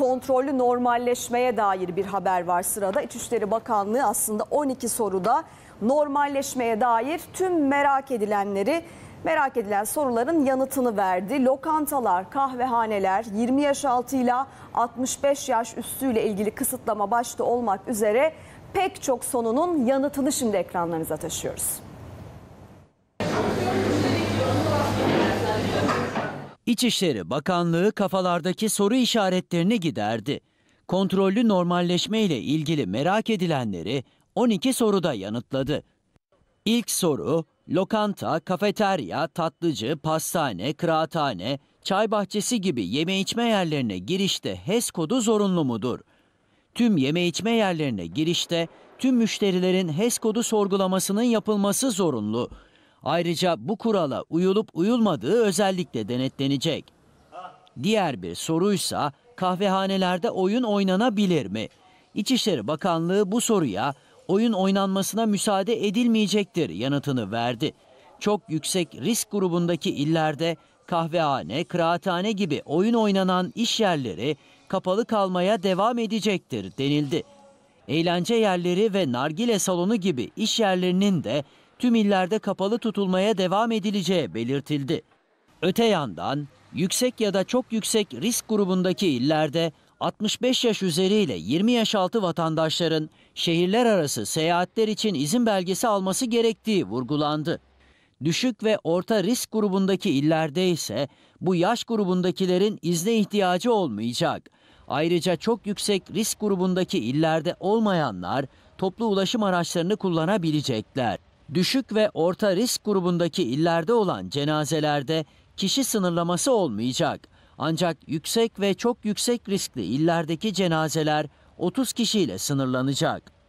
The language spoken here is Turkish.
kontrollü normalleşmeye dair bir haber var sırada. İçişleri Bakanlığı aslında 12 soruda normalleşmeye dair tüm merak edilenleri merak edilen soruların yanıtını verdi. Lokantalar, kahvehaneler 20 yaş altıyla 65 yaş üstüyle ilgili kısıtlama başta olmak üzere pek çok sonunun yanıtını şimdi ekranlarınıza taşıyoruz. İçişleri Bakanlığı kafalardaki soru işaretlerini giderdi. Kontrollü normalleşme ile ilgili merak edilenleri 12 soruda yanıtladı. İlk soru lokanta, kafeterya, tatlıcı, pastane, kıraathane, çay bahçesi gibi yeme içme yerlerine girişte HES kodu zorunlu mudur? Tüm yeme içme yerlerine girişte tüm müşterilerin HES kodu sorgulamasının yapılması zorunlu. Ayrıca bu kurala uyulup uyulmadığı özellikle denetlenecek. Diğer bir soruysa kahvehanelerde oyun oynanabilir mi? İçişleri Bakanlığı bu soruya oyun oynanmasına müsaade edilmeyecektir yanıtını verdi. Çok yüksek risk grubundaki illerde kahvehane, kıraathane gibi oyun oynanan iş yerleri kapalı kalmaya devam edecektir denildi. Eğlence yerleri ve nargile salonu gibi iş yerlerinin de tüm illerde kapalı tutulmaya devam edileceği belirtildi. Öte yandan yüksek ya da çok yüksek risk grubundaki illerde 65 yaş üzeriyle 20 yaş altı vatandaşların şehirler arası seyahatler için izin belgesi alması gerektiği vurgulandı. Düşük ve orta risk grubundaki illerde ise bu yaş grubundakilerin izne ihtiyacı olmayacak. Ayrıca çok yüksek risk grubundaki illerde olmayanlar toplu ulaşım araçlarını kullanabilecekler. Düşük ve orta risk grubundaki illerde olan cenazelerde kişi sınırlaması olmayacak. Ancak yüksek ve çok yüksek riskli illerdeki cenazeler 30 kişiyle sınırlanacak.